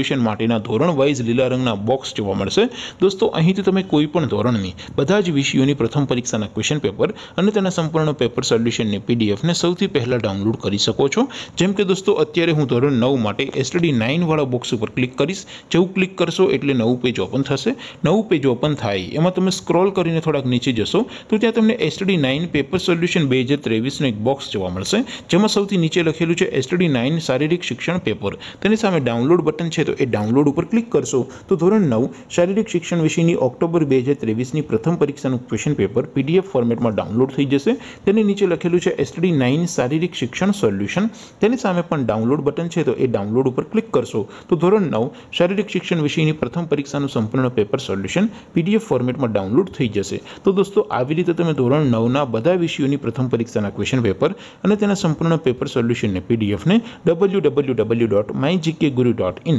solution માટેના ધોરણ wise લીલા રંગના બોક્સ જોવા મળશે દોસ્તો અહીંથી તમે કોઈપણ ધોરણની બધા જ વિષયોની પ્રથમ પરીક્ષાના ક્વેશ્ચન પેપર અને તેના સંપૂર્ણ પેપર સોલ્યુશનની પીડીએફ ને સૌથી પહેલા ડાઉનલોડ કરી શકો છો જેમ કે દોસ્તો અત્યારે હું ધોરણ 9 માટે STD 9 વાળો બોક્સ ઉપર ક્લિક કરીશ ચૌ ક્લિક કરશો એટલે નવું પેજ ઓપન થશે નવું પેજ ઓપન થાય એમાં તમે સ્ક્રોલ કરીને થોડક નીચે જશો તો ત્યાં તમને STD 9 પેપર સોલ્યુશન 2023 નો એક બોક્સ જોવા મળશે જેમાં સૌથી નીચે લખેલું છે STD 9 શારીરિક શિક્ષણ પેપર તેની સામે ડાઉનલોડ બટન છે તો એ ડાઉનલોડ ઉપર ક્લિક કરશો તો ધોરણ 9 શારીરિક શિક્ષણ વિષયની ઓક્ટોબર 2023 ની પ્રથમ પરીક્ષાનું ક્વેશ્ચન પેપર PDF ફોર્મેટમાં ડાઉનલોડ થઈ જશે તેની નીચે લખેલું છે STD 9 શારીરિક શિક્ષણ સોલ્યુશન તેની સામે પણ ડાઉનલોડ બટન છે તો એ ડાઉનલોડ ઉપર ક્લિક કરશો તો ધોરણ 9 શારીરિક શિક્ષણ વિષયની પ્રથમ પરીક્ષાનું સંપૂર્ણ પેપર સોલ્યુશન PDF ફોર્મેટમાં ડાઉનલોડ થઈ જશે તો દોસ્તો આવી રીતે તમે ધોરણ 9 ના બધા વિષયોની પ્રથમ પરીક્ષાના ક્વેશ્ચન પેપર અને તેના સંપૂર્ણ પેપર સોલ્યુશન ને PDF ને www.mygkguru.in